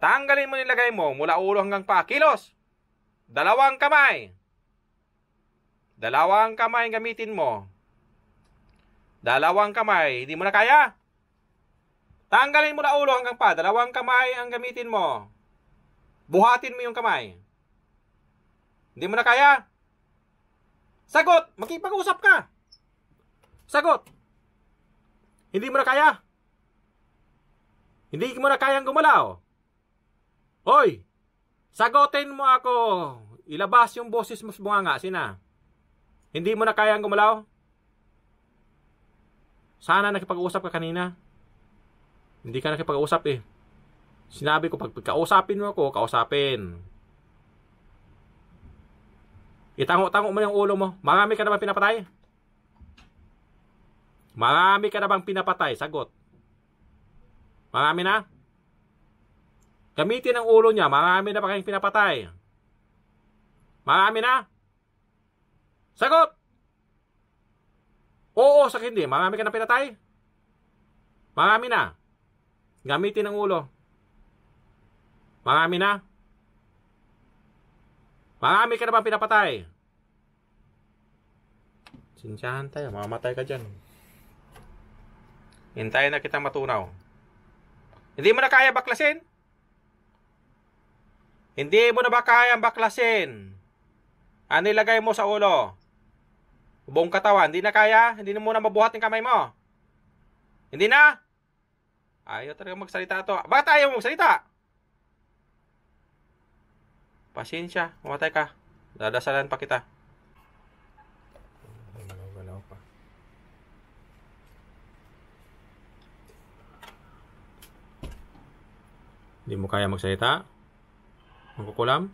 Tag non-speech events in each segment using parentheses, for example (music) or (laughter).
Tanggalin mo nilagay mo mula ulo hanggang pa. Kilos! Dalawang kamay. Dalawang kamay ang gamitin mo. Dalawang kamay. Hindi mo na kaya? Tanggalin mo na ulo hanggang pa. Dalawang kamay ang gamitin mo. Buhatin mo yung kamay. Hindi mo na kaya? Sagot! Makipag-usap ka! Sagot! Hindi mo na kaya? Hindi mo na kaya ang gumalaw. Hoy! Sagutin mo ako! Ilabas yung boses mo sa bunganga, sina? Hindi mo na kayang gumalaw? Sana nakipag-usap ka kanina. Hindi ka nakipag-usap eh. Sinabi ko, pag kausapin mo ako, kausapin. Itango-tango mo yung ulo mo. Marami ka na pinapatay? Marami ka na bang pinapatay? Sagot. Marami na? Gamitin ang ulo niya. Marami na pa kayong pinapatay. Marami na. Sagot! Oo, sakit hindi. Marami ka na pinatay. Marami na. Gamitin ang ulo. Marami na. Marami ka na bang pinapatay? Sinsahan tayo. Mamatay ka dyan. Hintayin na kitang matunaw. Hindi mo na kaya baklasin? Hindi mo na ba kayang baklasin? Ano ilagay mo sa ulo? Buong katawan, hindi na kaya? Hindi na muna mabuhat yung kamay mo? Hindi na? Ayaw talaga magsalita to. Bakit ayaw mo magsalita? Pasensya, mamatay ka. Dadasalan pa kita. Hindi mo kaya magsalita? Magkukulam?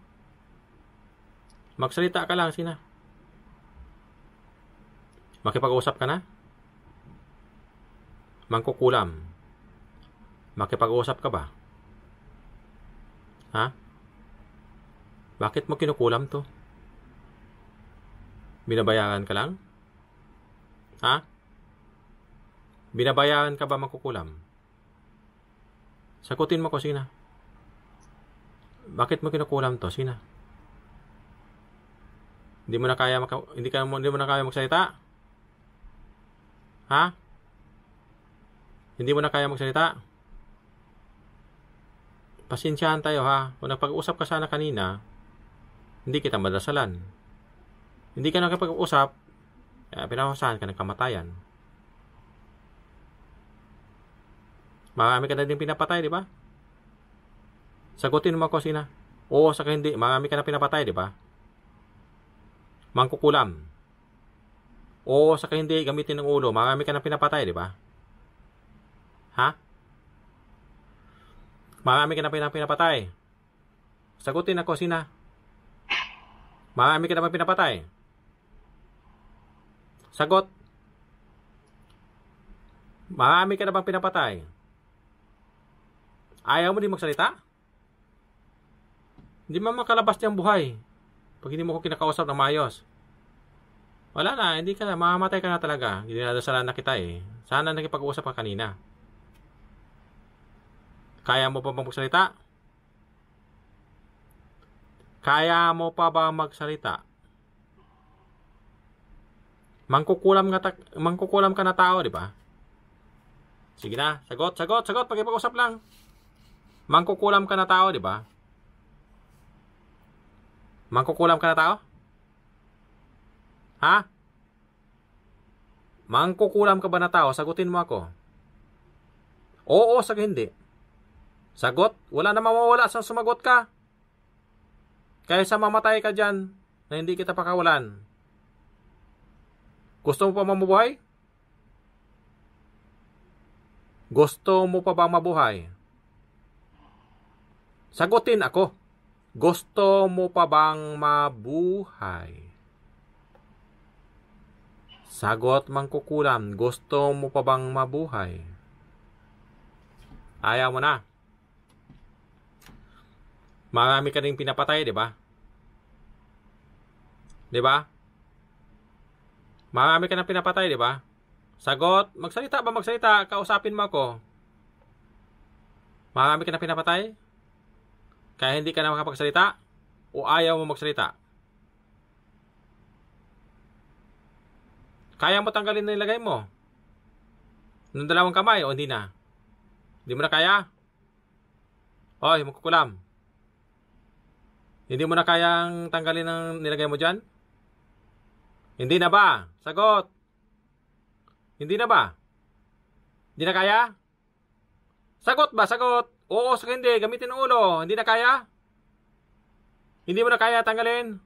Magsalita ka lang, Sina. Makipag-usap ka na? Mangkukulam. Makipag-usap ka ba? Ha? Bakit mo kinukulam to? Binabayaran ka lang? Ha? Binabayaran ka ba magkukulam? Sakutin mo ko, Sina. Bakit mo kinukulam to? Sina? Hindi mo na kaya maka, hindi ka mo hindi mo na kaya magsalita? Ha? Hindi mo na kaya magsalita? Pasensyahan tayo ha. Kung nagpag-usap ka sana kanina, hindi kita madasalan. Hindi ka nakapag-usap, eh, pinahusahan ka ng kamatayan. Marami ka na din pinapatay, di ba? Sagutin mo ako, Sina. Oo, sa hindi. Marami ka na pinapatay, di ba? Mangkukulam. Oo, sa hindi. Gamitin ng ulo. Marami ka na pinapatay, di ba? Ha? Marami ka na pinapatay. Sagutin ako, Sina. Marami ka na pinapatay. Sagot. Marami ka na bang pinapatay? Ayaw mo din magsalita? Hindi mo makalabas niyang buhay. Pag hindi mo ko kinakausap ng maayos. Wala na, hindi ka na, mamamatay ka na talaga. Dinadasalan na kita eh. Sana nakipag uusap ka kanina. Kaya mo pa bang magsalita? Kaya mo pa ba magsalita? Mangkukulam ka, ta- mangkukulam ka na tao, di ba? Sige na, sagot, sagot, sagot, pag usap lang. Mangkukulam ka na tao, di ba? Mangkukulam ka na tao? Ha? Mangkukulam ka ba na tao? Sagutin mo ako. Oo, sag hindi. Sagot, wala na mawawala sa sumagot ka. Kaya sa mamatay ka dyan na hindi kita pakawalan. Gusto mo pa mamubuhay? Gusto mo pa ba mabuhay? Sagutin ako. Gusto mo pa bang mabuhay? Sagot mangkukulam, gusto mo pa bang mabuhay? Ayaw mo na. Marami ka rin pinapatay, di ba? Di ba? Marami ka na pinapatay, di ba? Sagot, magsalita ba magsalita? Kausapin mo ako. Marami ka na pinapatay? Kaya hindi ka na makapagsalita o ayaw mo magsalita. Kaya mo tanggalin na ilagay mo. Nung dalawang kamay o hindi na. Hindi mo na kaya? Oy, magkukulam. Hindi mo na kayang tanggalin ang nilagay mo dyan? Hindi na ba? Sagot. Hindi na ba? Hindi na kaya? Sagot ba? Sagot. Oo, so hindi. Gamitin ang ulo. Hindi na kaya? Hindi mo na kaya tanggalin?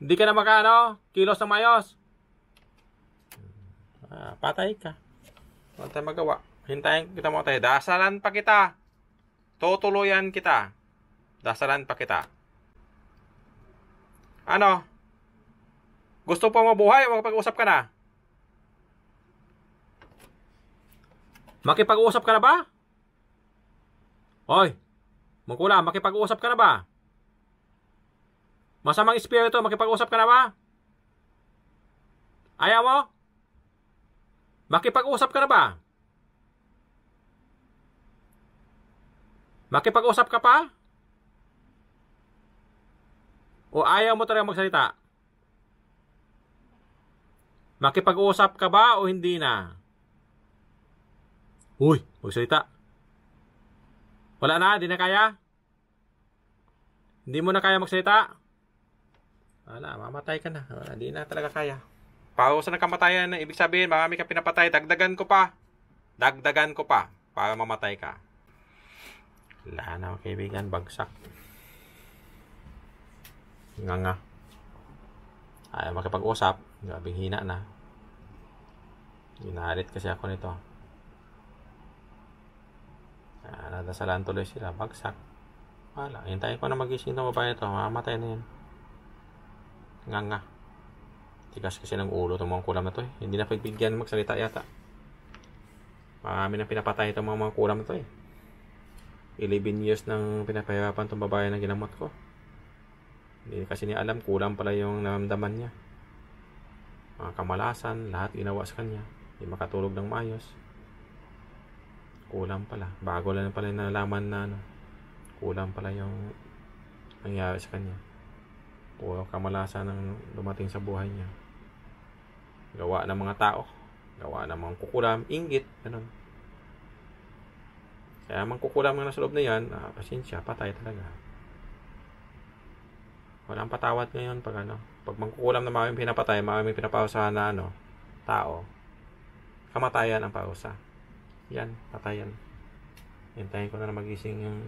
Hindi ka na makano? Kilos na mayos? Ah, patay ka. Wala tayong magawa. Hintayin kita mo tayo. Dasalan pa kita. Tutuloyan kita. Dasalan pa kita. Ano? Gusto pa mabuhay o makapag-usap ka na? Makipag-usap ka na ba? Hoy, mangkula, makipag-uusap ka na ba? Masamang espiritu, makipag-usap ka na ba? Ayaw mo? Makipag-usap ka na ba? Makipag-usap ka pa? O ayaw mo talaga magsalita? Makipag-usap ka ba o hindi na? Uy, magsalita. Wala na? Hindi na kaya? Hindi mo na kaya magsalita? Wala, mamatay ka na. Wala, hindi na talaga kaya. Pausa ng kamatayan na ibig sabihin, marami ka pinapatay. Dagdagan ko pa. Dagdagan ko pa para mamatay ka. Wala na, kaibigan. Bagsak. Nga nga. Ayaw makipag-usap. Gabing hina na. Ginalit kasi ako nito. Ah, nadasalan tuloy sila. Bagsak. Wala. Hintayin ko na magising ng babae ito. Mamatay na yan. Nga nga. Tigas kasi ng ulo itong mga kulam na to eh. Hindi na pagbigyan magsalita yata. Marami na pinapatay itong mga, mga kulam na to eh. 11 years nang pinapahirapan itong babae na ginamot ko. Hindi kasi niya alam, kulang pala yung naramdaman niya. Mga kamalasan, lahat ginawa sa kanya. Hindi makatulog ng maayos kulang pala. Bago lang pala nalaman na ano, kulang pala yung nangyari sa kanya. Puro kamalasan ang dumating sa buhay niya. Gawa ng mga tao. Gawa ng mga kukulam, inggit, ganun. Kaya mang kukulam na nasa loob na yan, ah, pasensya, patay talaga. Walang patawad ngayon pag ano. Pag mangkukulam na maraming pinapatay, maraming pinaparusahan na ano, tao, kamatayan ang parusa. Yan, patayan. Hintayin ko na magising yung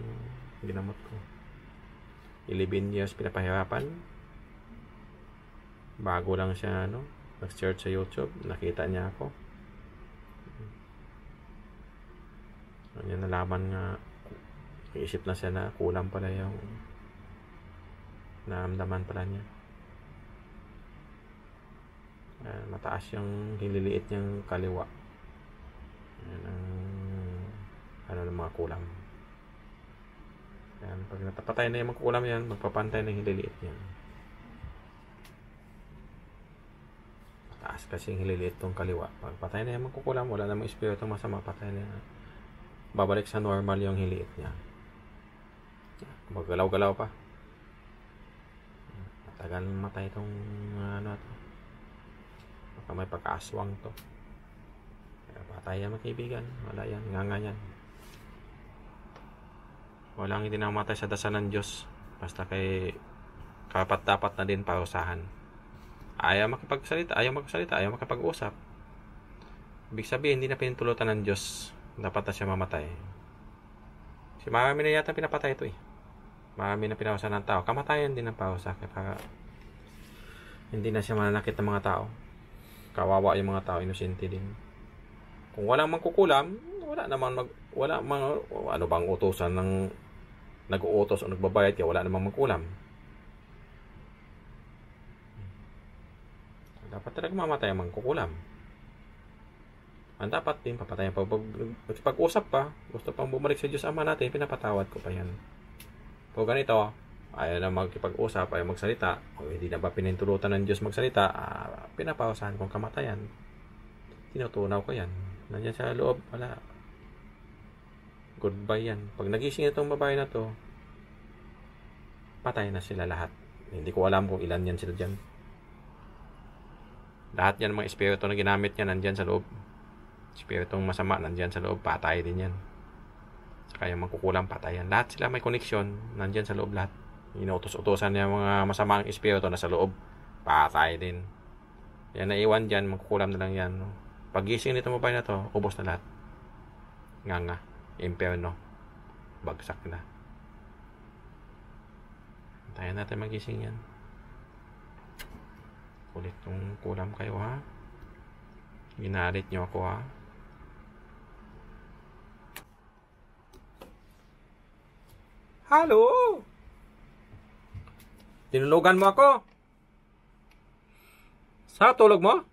ginamot ko. 11 years pinapahirapan. Bago lang siya, ano, nag-search sa YouTube. Nakita niya ako. Yan, nalaman nga. Isip na siya na kulang pala yung naamdaman pala niya. mataas yung hinliliit niyang kaliwa uh, ano ng mga kulam yan, pag natapatay na yung mga kulam yan magpapantay na yung hililiit yan mataas kasi yung hililiit tong kaliwa pag patay na yung mga kukulam wala namang espiritong masama patay na babalik sa normal yung hiliit niya magalaw-galaw pa matagal matay itong ah, ano to baka may pagkaaswang to Patay yan mga kaibigan. Wala yan. Nganga yan. Walang hindi namamatay sa dasal ng Diyos. Basta kay kapat-dapat na din parusahan. Ayaw makipagsalita, ayaw magsalita, ayaw makipag-usap. Ibig sabihin, hindi na pinintulutan ng Diyos. Dapat na siya mamatay. Si marami na yata pinapatay ito eh. Marami na pinawasa ng tao. Kamatayan din ang pausa. Kaya hindi na siya mananakit ng mga tao. Kawawa yung mga tao, inosente din. Kung walang mangkukulam, wala naman mag, wala mang ano bang utosan ng nag-uutos o nagbabayad kaya wala namang magkulam. Dapat talaga mamatay ang mangkukulam. Ang dapat din, papatayan pa. Pag, pag-usap pa, gusto pang bumalik sa Diyos Ama natin, pinapatawad ko pa yan. Kung ganito, ayaw na magkipag-usap, ayaw magsalita, o hindi na ba pinintulutan ng Diyos magsalita, ah, pinapausahan kong kamatayan. Tinutunaw ko yan. Nandiyan sa loob, wala. Goodbye yan. Pag nagising itong babae na to, patay na sila lahat. Hindi ko alam kung ilan yan sila dyan. Lahat yan mga espiritu na ginamit niya nandyan sa loob. Espiritong masama nandyan sa loob, patay din yan. Saka yung magkukulang patay yan. Lahat sila may connection, nandyan sa loob lahat. Inuutos-utosan niya mga masamang espiritu na sa loob, patay din. Yan naiwan dyan, magkukulam na lang yan. No? Pagising nito mobile na to, ubos na lahat. Nga nga, imperno. Bagsak na. Tayo natin magising yan. Kulit tong kulam kayo ha. Ginalit nyo ako ha. Halo! Tinulugan mo ako? Sa tulog mo?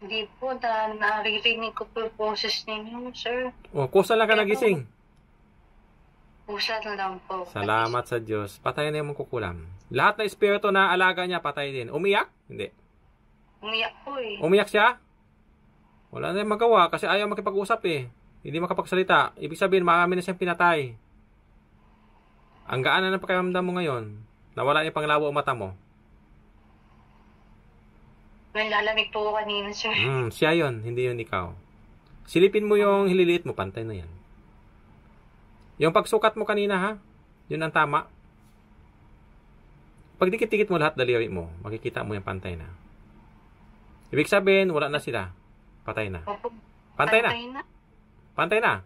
Hindi po, na naririnig ko po boses ninyo, sir. O, oh, kusa lang ka Pero, nagising. Kusa lang po. Salamat sa Diyos. Patay na yung kukulam. Lahat na espiritu na alaga niya, patay din. Umiyak? Hindi. Umiyak po eh. Umiyak siya? Wala na yung magawa kasi ayaw makipag-usap eh. Hindi makapagsalita. Ibig sabihin, marami na siyang pinatay. Ang gaan na ng pakiramdam mo ngayon, nawala yung panglawa o mata mo. Nalalamig po ako kanina, sir. Mm, siya yon, hindi yon ikaw. Silipin mo yung hililit mo, pantay na yan. Yung pagsukat mo kanina ha, yun ang tama. Pag dikit-dikit mo lahat daliri mo, makikita mo yung pantay na. Ibig sabihin, wala na sila. Patay na. Pantay, na. Pantay na.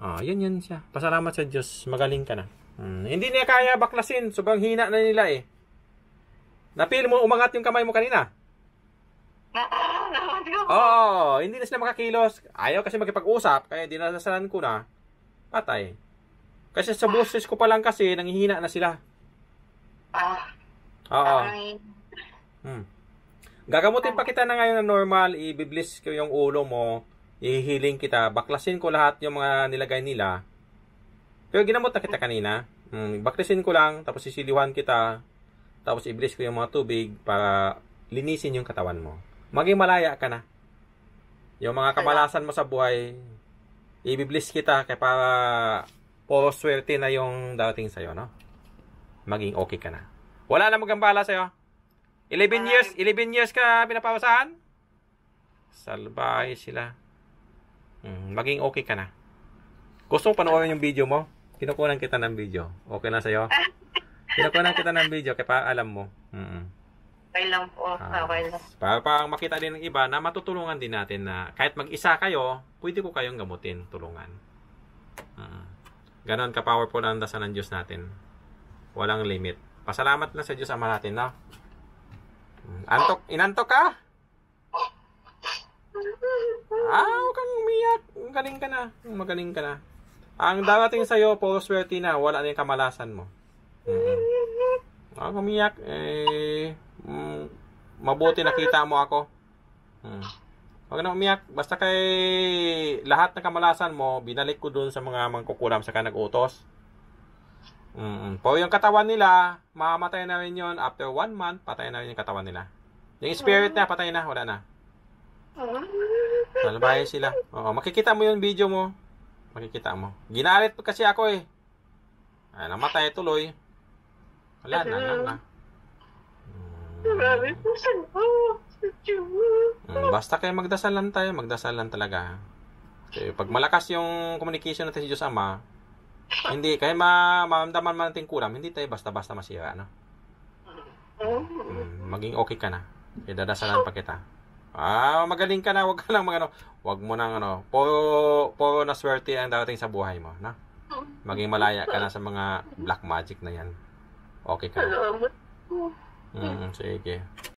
Ah, oh, yun yun siya. Pasalamat sa Diyos. Magaling ka na. Hmm. Hindi niya kaya baklasin. Sobrang hina na nila eh. Napil mo, umangat yung kamay mo kanina. Nakakalakad ah, ko. Oo, oh, hindi na sila makakilos. Ayaw kasi magkipag-usap, kaya dinasalan ko na. Patay. Kasi sa boses ko pa lang kasi, nanghihina na sila. Ah. Oo. Ay. Hmm. Gagamutin pa kita na ngayon na normal, ibiblis ko yung ulo mo, ihihiling kita, baklasin ko lahat yung mga nilagay nila. Pero ginamot na kita kanina. Hmm, baklasin ko lang, tapos sisiliwan kita, tapos i-bless ko yung mga tubig para linisin yung katawan mo. Maging malaya ka na. Yung mga kamalasan mo sa buhay, i-bless kita kaya para puro swerte na yung dating sa'yo, no? Maging okay ka na. Wala na magambala sa'yo. 11 years, 11 years ka pinapawasahan? Salbahe sila. Mm, maging okay ka na. Gusto mo panoorin yung video mo? Kinukunan kita ng video. Okay na sa'yo? (laughs) Nakunan kita ng video, kaya paalam mo. Mm-mm. Okay lang po. Ah, okay lang. Para, para makita din ng iba na matutulungan din natin na kahit mag-isa kayo, pwede ko kayong gamutin, tulungan. Mm-mm. Ganon ka-powerful ang dasan ng Diyos natin. Walang limit. Pasalamat lang sa Diyos Ama natin, no? Mm. Antok, inantok ka? Ah, huwag kang umiyak. Magaling ka na. Magaling ka na. Ang darating sa'yo, puro swerte na. Wala na yung kamalasan mo. Mm-hmm. Huwag ah, umiyak. Eh, mm, mabuti nakita mo ako. Hmm. na umiyak. Basta kay lahat ng kamalasan mo, binalik ko dun sa mga mangkukulam sa kanag-utos. Mm, po yung katawan nila, mamamatay na rin yun. After one month, patay na rin yung katawan nila. Yung spirit na, patay na. Wala na. Salbahe sila. Oo, makikita mo yung video mo. Makikita mo. Ginalit kasi ako eh. Ay, namatay tuloy. Wala na, wala na. Marami basta kayo magdasalan tayo, magdasalan talaga. Kasi pag malakas yung communication natin sa Diyos Ama, (laughs) hindi, kaya ma maramdaman man natin kulam, hindi tayo basta-basta masira, ano? Mm. mm, maging okay ka na. Kaya dadasalan pa kita. Ah, magaling ka na, wag ka lang magano. Wag mo nang ano, puro puro na swerte ang darating sa buhay mo, no? Mm. Maging malaya ka na sa mga black magic na 'yan. Okay ka na? Salamat po. Mm, sige.